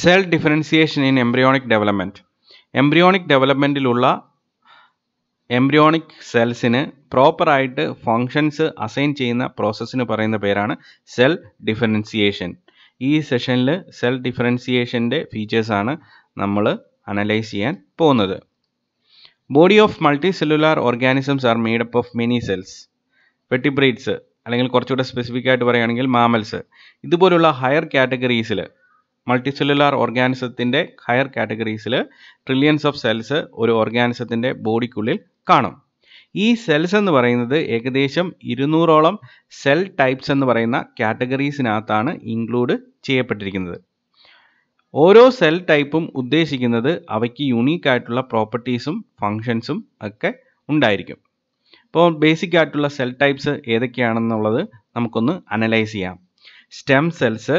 Cell differentiation in embryonic development embryonic ഡെവലപ്മെൻറ്റിലുള്ള embryonic സെൽസിന് പ്രോപ്പറായിട്ട് ഫങ്ഷൻസ് അസൈൻ ചെയ്യുന്ന പ്രോസസ്സിന് പറയുന്ന പേരാണ് സെൽ ഡിഫറൻസിയേഷൻ ഈ സെഷനിൽ സെൽ ഡിഫറൻസിയേഷൻ്റെ ഫീച്ചേഴ്സാണ് നമ്മൾ അനലൈസ് ചെയ്യാൻ പോകുന്നത് body of multicellular organisms are made up of many cells vertebrates അല്ലെങ്കിൽ കുറച്ചുകൂടെ സ്പെസിഫിക്കായിട്ട് പറയുകയാണെങ്കിൽ മാമൽസ് ഇതുപോലുള്ള ഹയർ കാറ്റഗറീസിൽ മൾട്ടിസെല്ലുലാർ ഓർഗാനിസത്തിൻ്റെ ഹയർ കാറ്റഗറീസിൽ ട്രില്യൺസ് ഓഫ് സെൽസ് ഒരു ഓർഗാനിസത്തിൻ്റെ ബോഡിക്കുള്ളിൽ കാണും ഈ സെൽസ് എന്ന് പറയുന്നത് ഏകദേശം ഇരുന്നൂറോളം സെൽ ടൈപ്സ് എന്ന് പറയുന്ന കാറ്റഗറീസിനകത്താണ് ഇൻക്ലൂഡ് ചെയ്യപ്പെട്ടിരിക്കുന്നത് ഓരോ സെൽ ടൈപ്പും ഉദ്ദേശിക്കുന്നത് അവയ്ക്ക് യുണീക്ക് ആയിട്ടുള്ള പ്രോപ്പർട്ടീസും ഫങ്ഷൻസും ഒക്കെ ഉണ്ടായിരിക്കും അപ്പോൾ ബേസിക് ആയിട്ടുള്ള സെൽ ടൈപ്സ് ഏതൊക്കെയാണെന്നുള്ളത് നമുക്കൊന്ന് അനലൈസ് ചെയ്യാം stem cells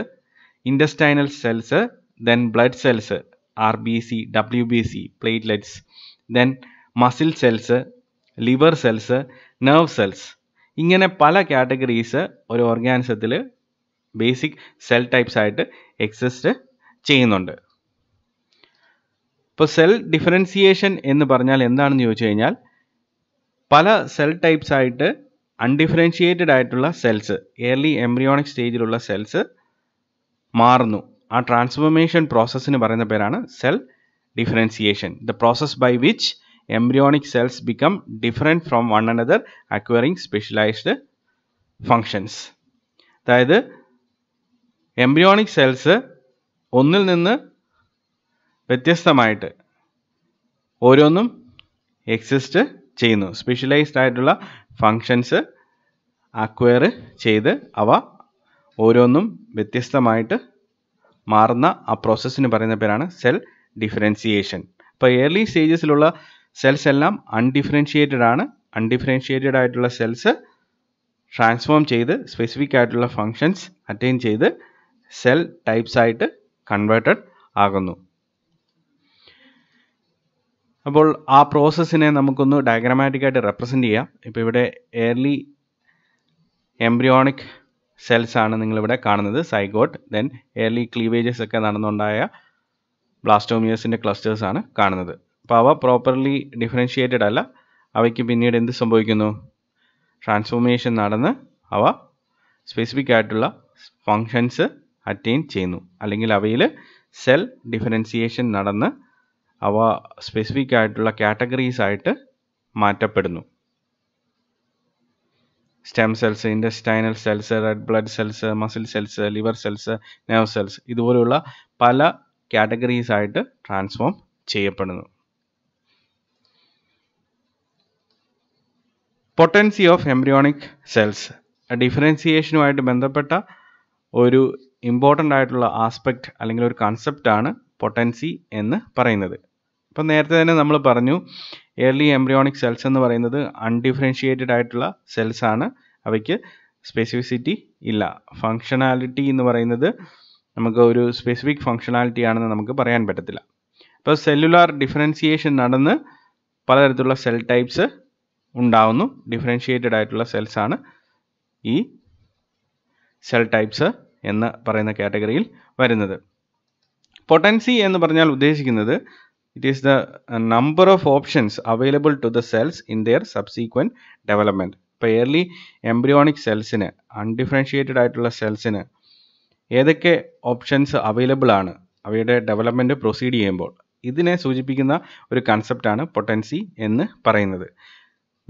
cells R B C W B C platelets then muscle cells liver cells nerve cells ഇങ്ങനെ പല കാറ്റഗറീസ് ഒരു ഓർഗാനിസത്തിൽ ബേസിക് സെൽ ടൈപ്സ് ആയിട്ട് എക്സിസ്റ്റ് ചെയ്യുന്നുണ്ട് ഇപ്പോൾ സെൽ ഡിഫറൻസിയേഷൻ എന്ന് പറഞ്ഞാൽ എന്താണെന്ന് ചോദിച്ചു കഴിഞ്ഞാൽ പല സെൽ ടൈപ്സ് ആയിട്ട് അൺഡിഫറൻഷിയേറ്റഡ് ആയിട്ടുള്ള സെൽസ് എയർലി എംബ്രിയോണിക് സ്റ്റേജിലുള്ള സെൽസ് മാറുന്നു ആ ട്രാൻസ്ഫോർമേഷൻ പ്രോസസ്സിന് പറയുന്ന പേരാണ് cell differentiation the process by which embryonic cells become different from one another acquiring specialised functions അതായത് എംബ്രിയോണിക് സെൽസ് ഒന്നിൽ നിന്ന് വ്യത്യസ്തമായിട്ട് ഓരോന്നും എക്സിസ്റ്റ് ചെയ്യുന്നു സ്പെഷ്യലൈസ്ഡ് ആയിട്ടുള്ള ഫങ്ഷൻസ് അക്വയർ ചെയ്ത് അവ ഓരോന്നും വ്യത്യസ്തമായിട്ട് മാറുന്ന ആ പ്രോസസ്സിന് പറയുന്ന പേരാണ് സെൽ ഡിഫറൻസിയേഷൻ അപ്പോൾ എയർലി സ്റ്റേജസിലുള്ള സെൽസ് എല്ലാം അൺഡിഫറൻഷിയേറ്റഡ് ആണ് അൺഡിഫറൻഷിയേറ്റഡ് ആയിട്ടുള്ള സെൽസ് ട്രാൻസ്ഫോം ചെയ്ത് സ്പെസിഫിക് ആയിട്ടുള്ള ഫങ്ഷൻസ് അറ്റൈൻ ചെയ്ത് സെൽ ടൈപ്സ് ആയിട്ട് കൺവേർട്ടഡ് ആകുന്നു അപ്പോൾ ആ പ്രോസസ്സിനെ നമുക്കൊന്ന് ഡയഗ്രമാറ്റിക്കായിട്ട് റെപ്രസെൻ്റ് ചെയ്യാം ഇപ്പോൾ ഇവിടെ എയർലി എംബ്രിയോണിക് സെൽസ് ആണ് നിങ്ങളിവിടെ കാണുന്നത് സൈഗോട്ട് ദെൻ എയർലി ക്ലീവേജസ് ഒക്കെ നടന്നുണ്ടായ ബ്ലാസ്റ്റോമിയസിൻ്റെ ക്ലസ്റ്റേഴ്സ് ആണ് കാണുന്നത് അപ്പോൾ അവ പ്രോപ്പർലി ഡിഫറൻഷിയേറ്റഡ് അല്ല അവയ്ക്ക് പിന്നീട് എന്ത് സംഭവിക്കുന്നു ട്രാൻസ്ഫോർമേഷൻ നടന്ന് അവ സ്പെസിഫിക് ആയിട്ടുള്ള ഫങ്ഷൻസ് അറ്റൈൻ ചെയ്യുന്നു അല്ലെങ്കിൽ അവയിൽ സെൽ ഡിഫറൻസിയേഷൻ നടന്ന് അവ സ്പെസിഫിക് ആയിട്ടുള്ള കാറ്റഗറീസ് ആയിട്ട് മാറ്റപ്പെടുന്നു stem cells intestinal cells red blood cells muscle cells liver cells nerve cells ഇതുപോലെയുള്ള പല കാറ്റഗറീസ് ആയിട്ട് ട്രാൻസ്ഫോം ചെയ്യപ്പെടുന്നു പൊട്ടൻസി ഓഫ് എംബ്രിയോണിക് സെൽസ് ഡിഫറൻസിയേഷനുമായിട്ട് ബന്ധപ്പെട്ട ഒരു ഇമ്പോർട്ടൻ്റ് ആയിട്ടുള്ള ആസ്പെക്റ്റ് അല്ലെങ്കിൽ ഒരു കൺസെപ്റ്റാണ് പൊട്ടൻസി എന്ന് പറയുന്നത് ഇപ്പം നേരത്തെ തന്നെ നമ്മൾ പറഞ്ഞു ഏർലി എംബ്രിയോണിക് സെൽസ് എന്ന് പറയുന്നത് അൺഡിഫറൻഷിയേറ്റഡ് ആയിട്ടുള്ള സെൽസാണ് ആണ് അവയ്ക്ക് സ്പെസിഫിസിറ്റി ഇല്ല ഫങ്ഷണാലിറ്റി എന്ന് പറയുന്നത് നമുക്ക് ഒരു സ്പെസിഫിക് ഫങ്ഷണാലിറ്റി ആണെന്ന് നമുക്ക് പറയാൻ പറ്റത്തില്ല അപ്പോൾ സെല്ലുലാർ ഡിഫറൻസിയേഷൻ നടന്ന് പലതരത്തിലുള്ള സെൽ ടൈപ്സ് ഉണ്ടാവുന്നു ഡിഫറൻഷിയേറ്റഡ് ആയിട്ടുള്ള സെൽസ് ആണ് ഈ സെൽ ടൈപ്സ് എന്ന് പറയുന്ന കാറ്റഗറിയിൽ വരുന്നത് പൊട്ടൻസി എന്ന് പറഞ്ഞാൽ ഉദ്ദേശിക്കുന്നത് It is the uh, number of options available to the cells in their subsequent development. ഇപ്പോൾ എയർലി എംബ്രിയോണിക് സെൽസിന് അൺഡിഫറൻഷിയേറ്റഡ് ആയിട്ടുള്ള സെൽസിന് ഏതൊക്കെ ഓപ്ഷൻസ് അവൈലബിൾ ആണ് അവയുടെ ഡെവലപ്മെൻറ്റ് പ്രൊസീഡ് ചെയ്യുമ്പോൾ ഇതിനെ സൂചിപ്പിക്കുന്ന ഒരു കൺസെപ്റ്റാണ് പൊട്ടൻസി എന്ന് പറയുന്നത്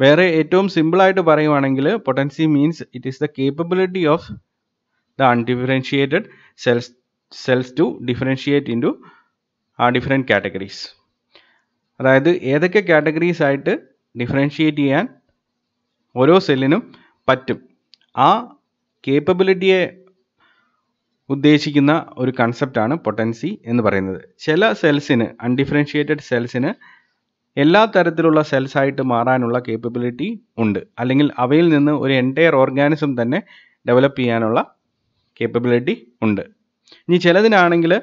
വേറെ ഏറ്റവും സിമ്പിളായിട്ട് പറയുവാണെങ്കിൽ potency means it is the capability of the undifferentiated cells cells to differentiate in ആ ഡിഫറെൻറ്റ് കാറ്റഗറീസ് അതായത് ഏതൊക്കെ കാറ്റഗറീസ് ആയിട്ട് ഡിഫറൻഷിയേറ്റ് ചെയ്യാൻ ഓരോ സെല്ലിനും പറ്റും ആ കേപ്പബിലിറ്റിയെ ഉദ്ദേശിക്കുന്ന ഒരു കൺസെപ്റ്റാണ് പൊട്ടൻസി എന്ന് പറയുന്നത് ചില സെൽസിന് അൺഡിഫറൻഷിയേറ്റഡ് സെൽസിന് എല്ലാ തരത്തിലുള്ള സെൽസായിട്ട് മാറാനുള്ള കേപ്പബിലിറ്റി ഉണ്ട് അല്ലെങ്കിൽ അവയിൽ നിന്ന് ഒരു എൻറ്റയർ ഓർഗാനിസം തന്നെ ഡെവലപ്പ് ചെയ്യാനുള്ള കേപ്പബിലിറ്റി ഉണ്ട് ഇനി ചിലതിനാണെങ്കിൽ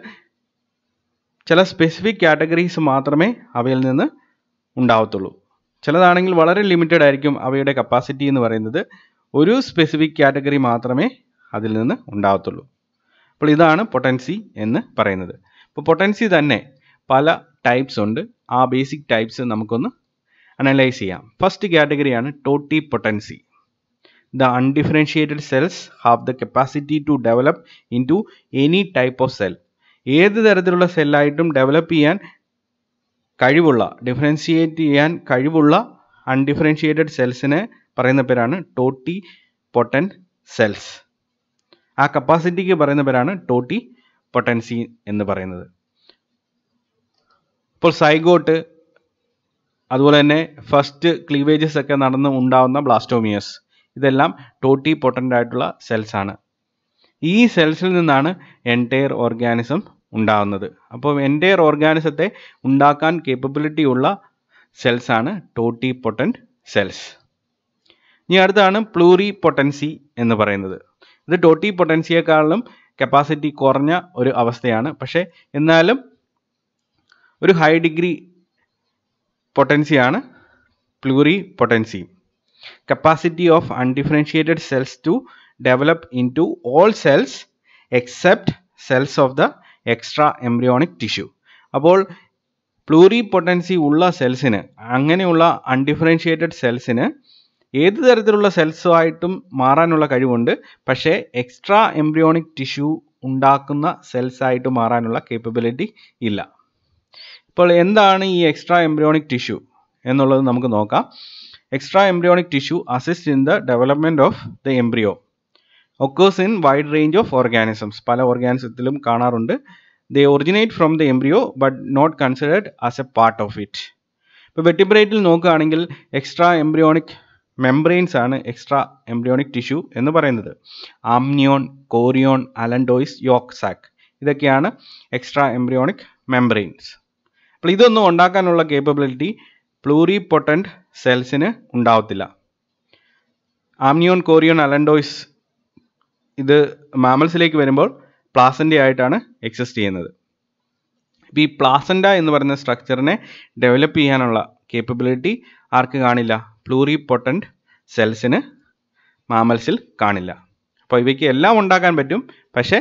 ചില സ്പെസിഫിക് കാറ്റഗറീസ് മാത്രമേ അവയിൽ നിന്ന് ഉണ്ടാവത്തുള്ളൂ ചിലതാണെങ്കിൽ വളരെ ലിമിറ്റഡ് ആയിരിക്കും അവയുടെ കപ്പാസിറ്റി എന്ന് പറയുന്നത് ഒരു സ്പെസിഫിക് കാറ്റഗറി മാത്രമേ അതിൽ നിന്ന് ഉണ്ടാവത്തുള്ളൂ അപ്പോൾ ഇതാണ് പൊട്ടൻസി എന്ന് പറയുന്നത് അപ്പോൾ പൊട്ടൻസി തന്നെ പല ടൈപ്സ് ഉണ്ട് ആ ബേസിക് ടൈപ്സ് നമുക്കൊന്ന് അനലൈസ് ചെയ്യാം ഫസ്റ്റ് കാറ്റഗറിയാണ് totipotency the undifferentiated cells have the capacity to develop into any type of cell ഏത് തരത്തിലുള്ള സെല്ലായിട്ടും ഡെവലപ്പ് ചെയ്യാൻ കഴിവുള്ള ഡിഫറൻഷിയേറ്റ് ചെയ്യാൻ കഴിവുള്ള അൺഡിഫറൻഷിയേറ്റഡ് സെൽസിനെ പറയുന്ന പേരാണ് ടോട്ടി പൊട്ടൻ സെൽസ് ആ കപ്പാസിറ്റിക്ക് പറയുന്ന പേരാണ് ടോട്ടി പൊട്ടൻസി എന്ന് പറയുന്നത് ഇപ്പോൾ സൈഗോട്ട് അതുപോലെ തന്നെ ഫസ്റ്റ് ക്ലീവേജസ് ഒക്കെ നടന്ന് ഉണ്ടാവുന്ന ബ്ലാസ്റ്റോമിയസ് ഇതെല്ലാം ടോട്ടി പൊട്ടൻ്റ് ആയിട്ടുള്ള സെൽസാണ് ഈ സെൽസിൽ നിന്നാണ് എൻറ്റയർ ഓർഗാനിസം ഉണ്ടാവുന്നത് അപ്പോൾ എൻ്റെ ഓർഗാനിസത്തെ ഉണ്ടാക്കാൻ കേപ്പബിലിറ്റി ഉള്ള സെൽസ് ആണ് ടോട്ടി പൊട്ടൻറ്റ് സെൽസ് ഇനി അടുത്താണ് പ്ലൂറി പൊട്ടൻസി എന്ന് പറയുന്നത് ഇത് ടോട്ടി പൊട്ടൻസിയേക്കാളും കപ്പാസിറ്റി കുറഞ്ഞ ഒരു അവസ്ഥയാണ് പക്ഷേ എന്നാലും ഒരു ഹൈ ഡിഗ്രി പൊട്ടൻസിയാണ് pluripotency capacity of undifferentiated cells to develop into all cells except cells of the extra embryonic tissue അപ്പോൾ പ്ലൂറി പൊട്ടൻസി ഉള്ള സെൽസിന് അങ്ങനെയുള്ള അൺഡിഫറൻഷ്യേറ്റഡ് സെൽസിന് ഏത് തരത്തിലുള്ള സെൽസുമായിട്ടും മാറാനുള്ള കഴിവുണ്ട് പക്ഷേ എക്സ്ട്രാ എംബ്രിയോണിക് ടിഷ്യൂ ഉണ്ടാക്കുന്ന സെൽസായിട്ട് മാറാനുള്ള കേപ്പബിലിറ്റി ഇല്ല ഇപ്പോൾ എന്താണ് ഈ എക്സ്ട്രാ എംബ്രിയോണിക് ടിഷ്യൂ എന്നുള്ളത് നമുക്ക് നോക്കാം extra embryonic tissue assist in the development of the embryo occurs in wide range of organisms പല ഓർഗാനിസത്തിലും കാണാറുണ്ട് they originate from the embryo but not considered as a part of it ഇപ്പോൾ വെട്ടിബ്രേറ്റിൽ നോക്കുകയാണെങ്കിൽ extra embryonic membranes ആണ് extra embryonic tissue എന്ന് പറയുന്നത് amnion chorion allantois yolk sac ഇതൊക്കെയാണ് എക്സ്ട്രാ എംബ്രിയോണിക് മെംബ്രെയിൻസ് അപ്പോൾ ഇതൊന്നും ഉണ്ടാക്കാനുള്ള കേപ്പബിലിറ്റി പ്ലൂറി പൊട്ടൻറ്റ് സെൽസിന് ഉണ്ടാവത്തില്ല ആംനിയോൺ കോറിയോൺ അലൻഡോയിസ് ഇത് മാമൽസിലേക്ക് വരുമ്പോൾ പ്ലാസൻ്റ ആയിട്ടാണ് എക്സിസ്റ്റ് ചെയ്യുന്നത് ഇപ്പോൾ ഈ പ്ലാസൻ്റ എന്ന് പറയുന്ന സ്ട്രക്ചറിനെ ഡെവലപ്പ് ചെയ്യാനുള്ള കേപ്പബിലിറ്റി ആർക്ക് കാണില്ല പ്ലൂറി പൊട്ടൻറ്റ് സെൽസിന് മാമൽസിൽ കാണില്ല അപ്പോൾ ഇവയ്ക്ക് എല്ലാം ഉണ്ടാക്കാൻ പറ്റും പക്ഷേ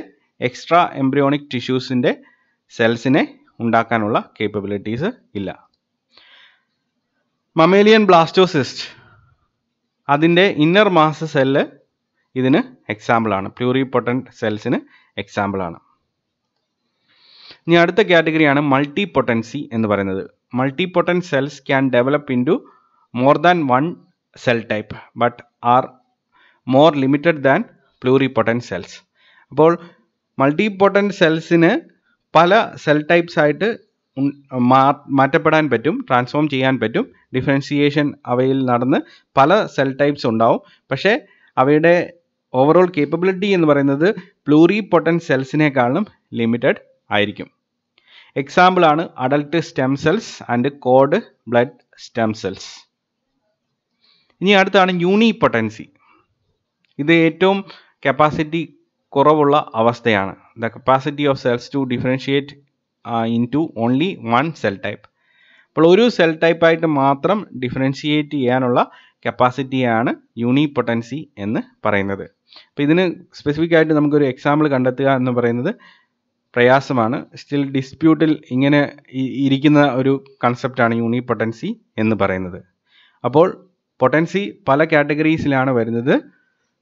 എക്സ്ട്രാ എംബ്രിയോണിക് ടിഷ്യൂസിൻ്റെ സെൽസിനെ ഉണ്ടാക്കാനുള്ള കേപ്പബിലിറ്റീസ് ഇല്ല മമേലിയൻ ബ്ലാസ്റ്റോസിസ്റ്റ് അതിൻ്റെ ഇന്നർ മാസ് സെല്ല് ഇതിന് എക്സാമ്പിളാണ് പ്ലൂറിപ്പൊട്ടൻറ്റ് സെൽസിന് എക്സാമ്പിളാണ് ഇനി അടുത്ത കാറ്റഗറിയാണ് മൾട്ടി പൊട്ടൻസി എന്ന് പറയുന്നത് multipotent cells can develop into more than one cell type but are more limited than pluripotent cells അപ്പോൾ മൾട്ടി പൊട്ടൻറ്റ് സെൽസിന് പല സെൽ ടൈപ്സ് ആയിട്ട് മാറ്റപ്പെടാൻ പറ്റും ട്രാൻസ്ഫോം ചെയ്യാൻ പറ്റും ഡിഫറൻസിയേഷൻ അവയിൽ നടന്ന് പല സെൽ ടൈപ്സ് ഉണ്ടാവും പക്ഷേ അവയുടെ ഓവറോൾ കേപ്പബിലിറ്റി എന്ന് പറയുന്നത് പ്ലൂറി പൊട്ടൻ സെൽസിനേക്കാളും ലിമിറ്റഡ് ആയിരിക്കും എക്സാമ്പിളാണ് adult stem cells and cord blood stem cells ഇനി അടുത്താണ് യൂണി പൊട്ടൻസി ഇത് ഏറ്റവും കപ്പാസിറ്റി കുറവുള്ള അവസ്ഥയാണ് the capacity of cells to differentiate into only one cell type അപ്പോൾ ഒരു സെൽ ടൈപ്പായിട്ട് മാത്രം ഡിഫറൻഷിയേറ്റ് ചെയ്യാനുള്ള കപ്പാസിറ്റിയാണ് യൂണിപൊട്ടൻസി എന്ന് പറയുന്നത് അപ്പോൾ ഇതിന് സ്പെസിഫിക് ആയിട്ട് നമുക്കൊരു എക്സാമ്പിൾ കണ്ടെത്തുക എന്ന് പറയുന്നത് പ്രയാസമാണ് സ്റ്റിൽ ഡിസ്പ്യൂട്ടിൽ ഇങ്ങനെ ഇരിക്കുന്ന ഒരു കൺസെപ്റ്റാണ് യൂണിപൊട്ടൻസി എന്ന് പറയുന്നത് അപ്പോൾ പൊട്ടൻസി പല കാറ്റഗറീസിലാണ് വരുന്നത്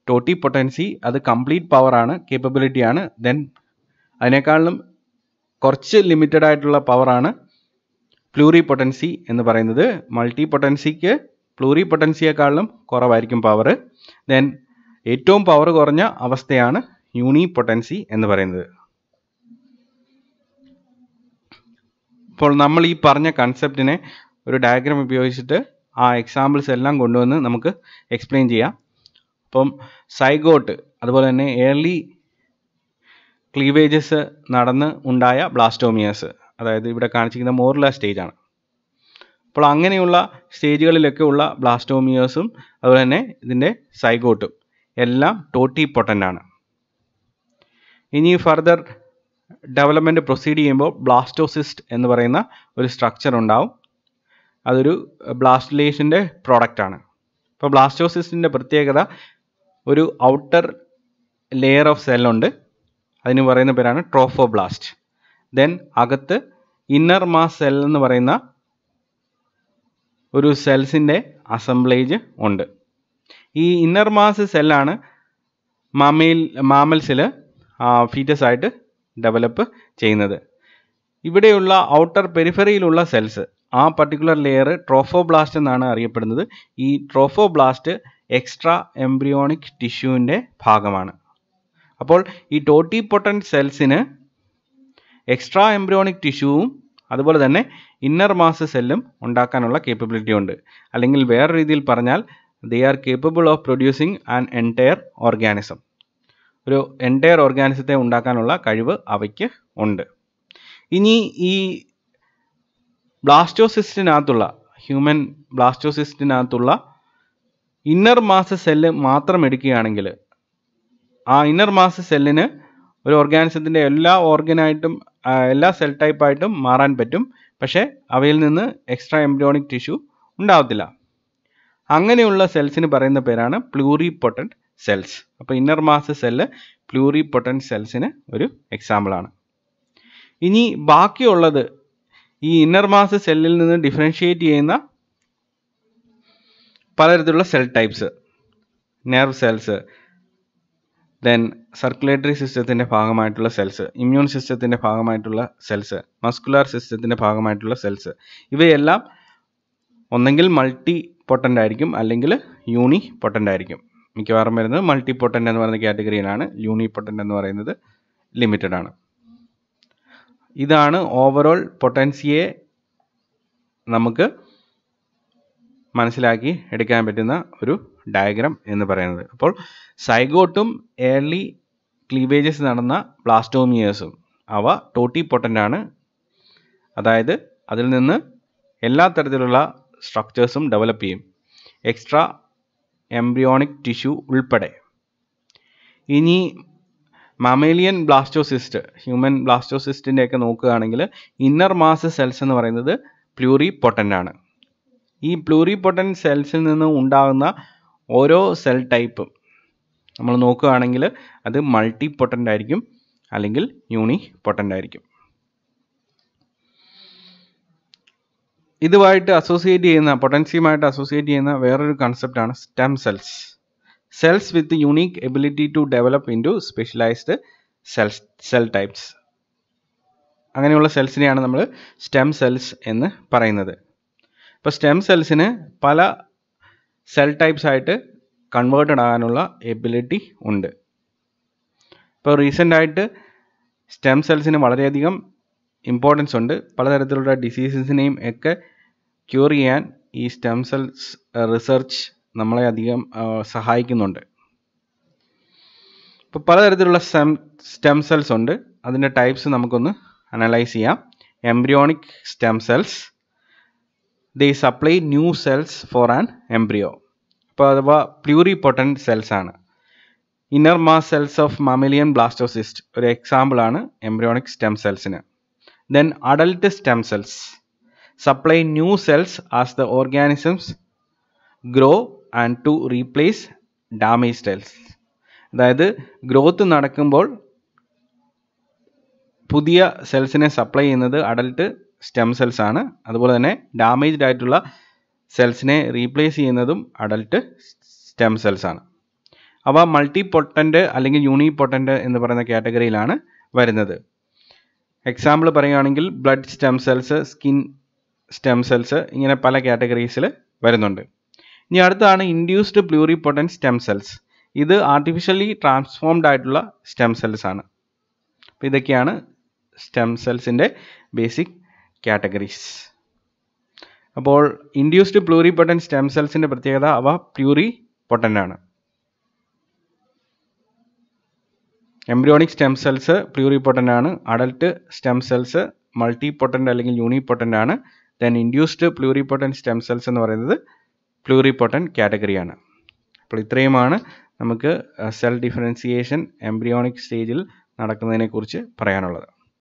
ടോട്ടി പൊട്ടൻസി അത് കംപ്ലീറ്റ് പവറാണ് കേപ്പബിലിറ്റിയാണ് ദെൻ അതിനേക്കാളും കുറച്ച് ലിമിറ്റഡ് ആയിട്ടുള്ള പവറാണ് പ്ലൂറി പൊട്ടൻസി എന്ന് പറയുന്നത് മൾട്ടി പൊട്ടൻസിക്ക് പ്ലൂറി പൊട്ടൻസിയേക്കാളിലും കുറവായിരിക്കും പവർ ദെൻ ഏറ്റവും പവർ കുറഞ്ഞ അവസ്ഥയാണ് യൂണി പൊട്ടൻസി എന്ന് പറയുന്നത് അപ്പോൾ നമ്മൾ ഈ പറഞ്ഞ കൺസെപ്റ്റിനെ ഒരു ഡയഗ്രാം ഉപയോഗിച്ചിട്ട് ആ എക്സാമ്പിൾസ് എല്ലാം കൊണ്ടുവന്ന് നമുക്ക് എക്സ്പ്ലെയിൻ ചെയ്യാം അപ്പം സൈഗോട്ട് അതുപോലെ തന്നെ ഏർലി ക്ലീവേജസ് നടന്ന് ഉണ്ടായ ബ്ലാസ്റ്റോമിയേഴ്സ് അതായത് ഇവിടെ കാണിച്ചിരിക്കുന്ന സ്റ്റേജ് സ്റ്റേജാണ് അപ്പോൾ അങ്ങനെയുള്ള സ്റ്റേജുകളിലൊക്കെ ഉള്ള ബ്ലാസ്റ്റോമിയേഴ്സും അതുപോലെ തന്നെ ഇതിൻ്റെ സൈഗോട്ടും എല്ലാം ടോട്ടിപ്പൊട്ടൻ്റ് ആണ് ഇനി ഫർദർ ഡെവലപ്മെൻറ്റ് പ്രൊസീഡ് ചെയ്യുമ്പോൾ ബ്ലാസ്റ്റോസിസ്റ്റ് എന്ന് പറയുന്ന ഒരു സ്ട്രക്ചർ ഉണ്ടാവും അതൊരു ബ്ലാസ്റ്റിലേഷൻ്റെ പ്രോഡക്റ്റാണ് അപ്പോൾ ബ്ലാസ്റ്റോസിസ്റ്റിൻ്റെ പ്രത്യേകത ഒരു ഔട്ടർ ലെയർ ഓഫ് സെല്ലുണ്ട് അതിന് പറയുന്ന പേരാണ് ട്രോഫോബ്ലാസ്റ്റ് ദെൻ അകത്ത് ഇന്നർ മാസ് സെൽ എന്ന് പറയുന്ന ഒരു സെൽസിൻ്റെ അസംബ്ലേജ് ഉണ്ട് ഈ ഇന്നർ മാസ് സെല്ലാണ് മാമയിൽ മാമൽസിൽ ഫീറ്റസ് ആയിട്ട് ഡെവലപ്പ് ചെയ്യുന്നത് ഇവിടെയുള്ള ഔട്ടർ പെരിഫറിയിലുള്ള സെൽസ് ആ പർട്ടിക്കുലർ ലെയർ ട്രോഫോബ്ലാസ്റ്റ് എന്നാണ് അറിയപ്പെടുന്നത് ഈ ട്രോഫോബ്ലാസ്റ്റ് എക്സ്ട്രാ എംബ്രിയോണിക് ടിഷ്യൂവിൻ്റെ ഭാഗമാണ് അപ്പോൾ ഈ ടോട്ടി പൊട്ടൻറ്റ് സെൽസിന് എക്സ്ട്രാ എംബ്രിയോണിക് ടിഷ്യൂവും അതുപോലെ തന്നെ ഇന്നർ മാസ് സെല്ലും ഉണ്ടാക്കാനുള്ള കേപ്പബിലിറ്റി ഉണ്ട് അല്ലെങ്കിൽ വേറെ രീതിയിൽ പറഞ്ഞാൽ they are capable of producing an entire organism ഒരു എൻറ്റയർ ഓർഗാനിസത്തെ ഉണ്ടാക്കാനുള്ള കഴിവ് അവയ്ക്ക് ഉണ്ട് ഇനി ഈ ബ്ലാസ്റ്റോസിസ്റ്റിനകത്തുള്ള ഹ്യൂമൻ ബ്ലാസ്റ്റോസിസ്റ്റിനകത്തുള്ള ഇന്നർ മാസ് സെല്ല് മാത്രം എടുക്കുകയാണെങ്കിൽ ആ ഇന്നർ മാസ് സെല്ലിന് ഒരു ഓർഗാനിസത്തിൻ്റെ എല്ലാ ഓർഗനായിട്ടും എല്ലാ സെൽ ടൈപ്പായിട്ടും മാറാൻ പറ്റും പക്ഷേ അവയിൽ നിന്ന് എക്സ്ട്രാ എംബ്രിയോണിക് ടിഷ്യു ഉണ്ടാവത്തില്ല അങ്ങനെയുള്ള സെൽസിന് പറയുന്ന പേരാണ് പ്ലൂറി പൊട്ടൻറ്റ് സെൽസ് അപ്പോൾ inner mass cell pluripotent സെൽസിന് ഒരു എക്സാമ്പിളാണ് ഇനി ബാക്കിയുള്ളത് ഈ ഇന്നർ മാസ് സെല്ലിൽ നിന്ന് ഡിഫറൻഷിയേറ്റ് ചെയ്യുന്ന പലതരത്തിലുള്ള cell types nerve cells then circulatory സിസ്റ്റത്തിൻ്റെ ഭാഗമായിട്ടുള്ള സെൽസ് ഇമ്മ്യൂൺ സിസ്റ്റത്തിൻ്റെ ഭാഗമായിട്ടുള്ള സെൽസ് മസ്കുലാർ സിസ്റ്റത്തിൻ്റെ ഭാഗമായിട്ടുള്ള സെൽസ് ഇവയെല്ലാം ഒന്നെങ്കിൽ മൾട്ടി പൊട്ടൻ്റ് ആയിരിക്കും അല്ലെങ്കിൽ യൂണി പൊട്ടൻ്റ് ആയിരിക്കും മിക്കവാറും വരുന്നത് മൾട്ടി പൊട്ടൻ്റ് എന്ന് പറയുന്ന കാറ്റഗറിയിലാണ് യൂണി പൊട്ടൻ്റ് എന്ന് പറയുന്നത് ലിമിറ്റഡ് ആണ് ഇതാണ് ഓവറോൾ പൊട്ടൻസിയെ നമുക്ക് മനസ്സിലാക്കി എടുക്കാൻ പറ്റുന്ന ഒരു ഡയഗ്രാം എന്ന് പറയുന്നത് അപ്പോൾ സൈഗോട്ടും ഏർലി ക്ലീവേജസ് നടന്ന ബ്ലാസ്റ്റോമിയേഴ്സും അവ പൊട്ടൻ്റാണ് അതായത് അതിൽ നിന്ന് എല്ലാ തരത്തിലുള്ള സ്ട്രക്ചേഴ്സും ഡെവലപ്പ് ചെയ്യും എക്സ്ട്രാ എംബ്രിയോണിക് ടിഷ്യു ഉൾപ്പെടെ ഇനി മമേലിയൻ ബ്ലാസ്റ്റോസിസ്റ്റ് ഹ്യൂമൻ ബ്ലാസ്റ്റോസിസ്റ്റിൻ്റെയൊക്കെ ഒക്കെ നോക്കുകയാണെങ്കിൽ ഇന്നർ മാസ് സെൽസ് എന്ന് പറയുന്നത് പ്ലൂറി പൊട്ടൻ്റാണ് ഈ പ്ലൂറി പൊട്ടൻ സെൽസിൽ നിന്ന് ഉണ്ടാകുന്ന ഓരോ സെൽ ടൈപ്പും നമ്മൾ നോക്കുകയാണെങ്കിൽ അത് മൾട്ടി പൊട്ടൻ്റ് ആയിരിക്കും അല്ലെങ്കിൽ യൂണി പൊട്ടൻ്റ് ആയിരിക്കും ഇതുമായിട്ട് അസോസിയേറ്റ് ചെയ്യുന്ന പൊട്ടൻസിയുമായിട്ട് അസോസിയേറ്റ് ചെയ്യുന്ന വേറൊരു കൺസെപ്റ്റാണ് stem cells cells with unique ability to develop into specialised cells cell types അങ്ങനെയുള്ള സെൽസിനെയാണ് നമ്മൾ സ്റ്റെം സെൽസ് എന്ന് പറയുന്നത് ഇപ്പോൾ സ്റ്റെം സെൽസിന് പല സെൽ ടൈപ്സ് ആയിട്ട് കൺവേർട്ടഡ് ആകാനുള്ള എബിലിറ്റി ഉണ്ട് ഇപ്പോൾ റീസെൻ്റായിട്ട് ആയിട്ട് സ്റ്റെം സെൽസിന് വളരെയധികം ഇമ്പോർട്ടൻസ് ഉണ്ട് പലതരത്തിലുള്ള ഡിസീസസിനെയും ഒക്കെ ക്യൂർ ചെയ്യാൻ ഈ സ്റ്റെം സെൽസ് റിസർച്ച് നമ്മളെ അധികം സഹായിക്കുന്നുണ്ട് ഇപ്പോൾ പലതരത്തിലുള്ള സ്റ്റെം സ്റ്റെം സെൽസ് ഉണ്ട് അതിൻ്റെ ടൈപ്സ് നമുക്കൊന്ന് അനലൈസ് ചെയ്യാം embryonic stem cells they supply new cells for an embryo അഥവാ പ്ലൂറിപൊട്ടൻറ്റ് സെൽസ് ആണ് inner mass cells of mammalian blastocyst ഒരു എക്സാമ്പിൾ ആണ് എംബ്രിയോണിക് സ്റ്റെം സെൽസിന് then adult stem cells supply new cells as the organisms grow and to replace damage cells അതായത് growth നടക്കുമ്പോൾ പുതിയ സെൽസിനെ supply ചെയ്യുന്നത് അഡൽട്ട് സ്റ്റെം സെൽസ് ആണ് അതുപോലെ തന്നെ ഡാമേജ്ഡ് ആയിട്ടുള്ള സെൽസിനെ റീപ്ലേസ് ചെയ്യുന്നതും അഡൽട്ട് സ്റ്റെം സെൽസ് ആണ് അവ മൾട്ടി പൊട്ടൻ്റ് അല്ലെങ്കിൽ യൂണി പൊട്ടൻ്റ് എന്ന് പറയുന്ന കാറ്റഗറിയിലാണ് വരുന്നത് എക്സാമ്പിൾ പറയുകയാണെങ്കിൽ blood stem cells skin stem cells ഇങ്ങനെ പല കാറ്റഗറീസിൽ വരുന്നുണ്ട് ഇനി അടുത്താണ് ഇൻഡ്യൂസ്ഡ് പ്ലൂറിപൊട്ടൻ്റ് സ്റ്റെം സെൽസ് ഇത് ആർട്ടിഫിഷ്യലി ട്രാൻസ്ഫോംഡ് ആയിട്ടുള്ള സ്റ്റെം സെൽസ് ആണ് അപ്പോൾ ഇതൊക്കെയാണ് സ്റ്റെം സെൽസിൻ്റെ ബേസിക് കാറ്റഗറീസ് അപ്പോൾ ഇൻഡ്യൂസ്ഡ് പ്ലൂറി പൊട്ടൻ സ്റ്റെം സെൽസിൻ്റെ പ്രത്യേകത അവ പ്യൂറി പൊട്ടൻ്റാണ് എംബ്രിയോണിക് സ്റ്റെം സെൽസ് പ്യൂറി പൊട്ടൻ്റാണ് adult stem cells multipotent അല്ലെങ്കിൽ യൂണി പൊട്ടൻ്റാണ് then induced pluripotent stem cells എന്ന് പറയുന്നത് പ്ലൂറി പൊട്ടൻ കാറ്റഗറിയാണ് അപ്പോൾ ഇത്രയുമാണ് നമുക്ക് സെൽ ഡിഫറൻസിയേഷൻ എംബ്രിയോണിക് സ്റ്റേജിൽ നടക്കുന്നതിനെക്കുറിച്ച് പറയാനുള്ളത്